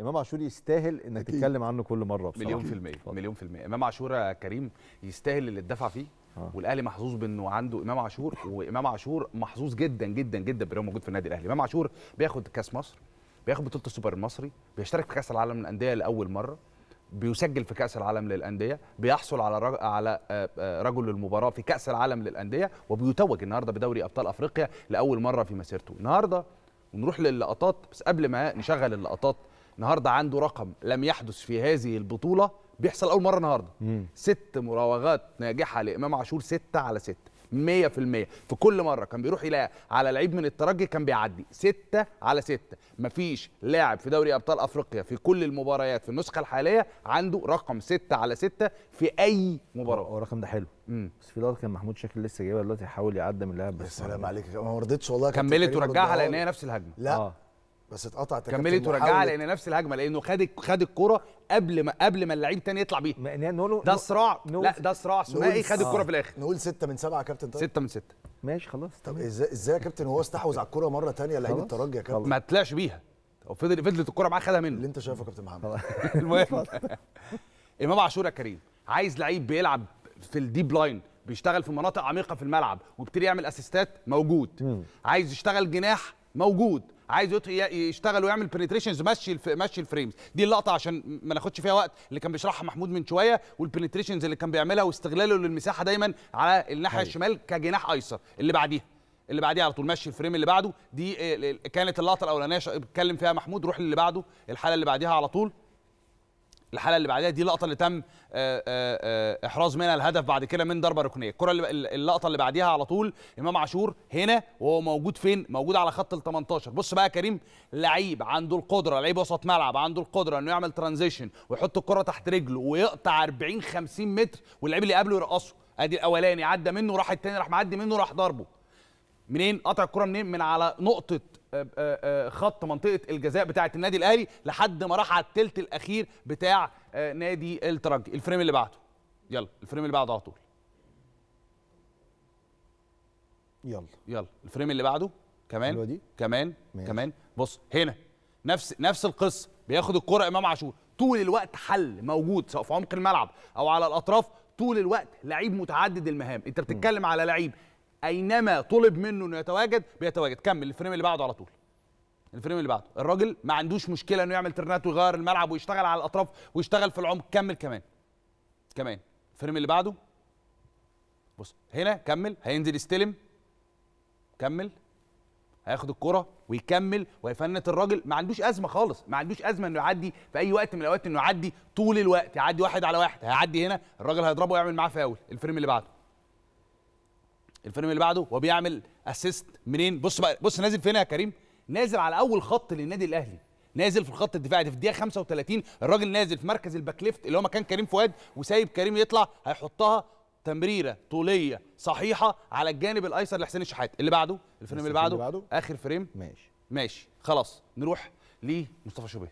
امام عاشور يستاهل انك أكيد. تتكلم عنه كل مره بصراحه مليون في المية فضل. مليون في المية امام عاشور يا كريم يستاهل اللي اتدفع فيه آه. والاهلي محظوظ بانه عنده امام عاشور وامام عاشور محظوظ جدا جدا جدا بانه موجود في النادي الاهلي امام عاشور بياخد كاس مصر بياخد بطوله السوبر المصري بيشترك في كاس العالم للانديه لاول مره بيسجل في كاس العالم للانديه بيحصل على رج... على آه، آه، رجل المباراه في كاس العالم للانديه وبيتوج النهارده بدوري ابطال افريقيا لاول مره في مسيرته النهارده ونروح للقطات بس قبل ما نشغل اللقطات النهارده عنده رقم لم يحدث في هذه البطوله بيحصل اول مره النهارده ست مراوغات ناجحه لامام عاشور ستة على ستة 100% في كل مره كان بيروح إلى على لعيب من الترجي كان بيعدي ستة على ستة مفيش لاعب في دوري ابطال افريقيا في كل المباريات في النسخه الحاليه عنده رقم ستة على ستة في اي مباراه هو الرقم ده حلو مم. بس في لقطه كان محمود شاكر لسه جايبها دلوقتي يحاول يعدم اللاعب بس يا سلام عليك ما رضيتش والله كملت ورجعها لان هي نفس الهجمه لا آه. بس اتقطعت كملي ورجعها لان نفس الهجمه لانه خد خد الكره قبل ما قبل ما اللعيب تاني يطلع بيها يعني ده صراع لا ده صراع ثنائي خد الكره آه. في الاخر نقول ستة من سبعة يا كابتن طيب 6 من 6 ماشي خلاص طب ازاي ازاي يا كابتن هو استحوذ على الكره مره ثانيه لعيب الترجي يا كابتن ما طلعش بيها فضل فضلت الكره معاه خدها منه اللي انت شايفه يا كابتن محمد المهم امام عاشور يا كريم عايز لعيب بيلعب في الديب لاين بيشتغل في مناطق عميقه في الملعب وبيبتدي يعمل اسيستات موجود عايز يشتغل جناح موجود عايز يشتغل ويعمل بنتريشنز مشي الف... مشي الفريمز دي اللقطه عشان ما ناخدش فيها وقت اللي كان بيشرحها محمود من شويه والبنتريشنز اللي كان بيعملها واستغلاله للمساحه دايما على الناحيه أيوه. الشمال كجناح ايسر اللي بعديها اللي بعديها على طول مشي الفريم اللي بعده دي آه، كانت اللقطه الاولانيه اتكلم فيها محمود روح للي بعده الحاله اللي بعديها على طول الحاله اللي بعدها دي اللقطه اللي تم آه، آه، آه، احراز منها الهدف بعد كده من ضربه ركنيه الكره اللقطه اللي بعديها على طول امام عاشور هنا وهو موجود فين موجود على خط ال 18 بص بقى كريم لعيب عنده القدره لعيب وسط ملعب عنده القدره انه يعمل ترانزيشن ويحط الكره تحت رجله ويقطع 40 50 متر واللعيب اللي قبله يرقصه ادي الاولاني عدى منه راح الثاني راح معدي منه راح ضربه منين قطع الكره منين من على نقطه آه، آه، آه، خط منطقه الجزاء بتاعه النادي الاهلي لحد ما راح على الثلث الاخير بتاع نادي الترجي الفريم اللي بعده يلا الفريم اللي بعده على طول يلا يلا الفريم اللي بعده كمان دي. كمان ماشي. كمان بص هنا نفس نفس القصه بياخد الكره امام عاشور طول الوقت حل موجود سواء في عمق الملعب او على الاطراف طول الوقت لعيب متعدد المهام انت بتتكلم م. على لعيب اينما طلب منه انه يتواجد بيتواجد كمل الفريم اللي بعده على طول الفريم اللي بعده الراجل ما عندوش مشكله انه يعمل ترنات ويغير الملعب ويشتغل على الاطراف ويشتغل في العمق كمل كمان كمان الفريم اللي بعده بص هنا كمل هينزل يستلم كمل هياخد الكرة ويكمل ويفنت الراجل ما عندوش ازمه خالص ما عندوش ازمه انه يعدي في اي وقت من الاوقات انه يعدي طول الوقت يعدي واحد على واحد هيعدي هنا الراجل هيضربه ويعمل معاه فاول الفريم اللي بعده الفيلم اللي بعده وبيعمل اسيست منين بص بقى بص نازل فين يا كريم نازل على اول خط للنادي الاهلي نازل في الخط الدفاعي في الدقيقه 35 الراجل نازل في مركز الباك ليفت اللي هو مكان كريم فؤاد وسايب كريم يطلع هيحطها تمريره طوليه صحيحه على الجانب الايسر لحسين الشحات اللي بعده الفريم اللي بعده, اللي بعده اخر فريم ماشي ماشي خلاص نروح لمصطفى شوبير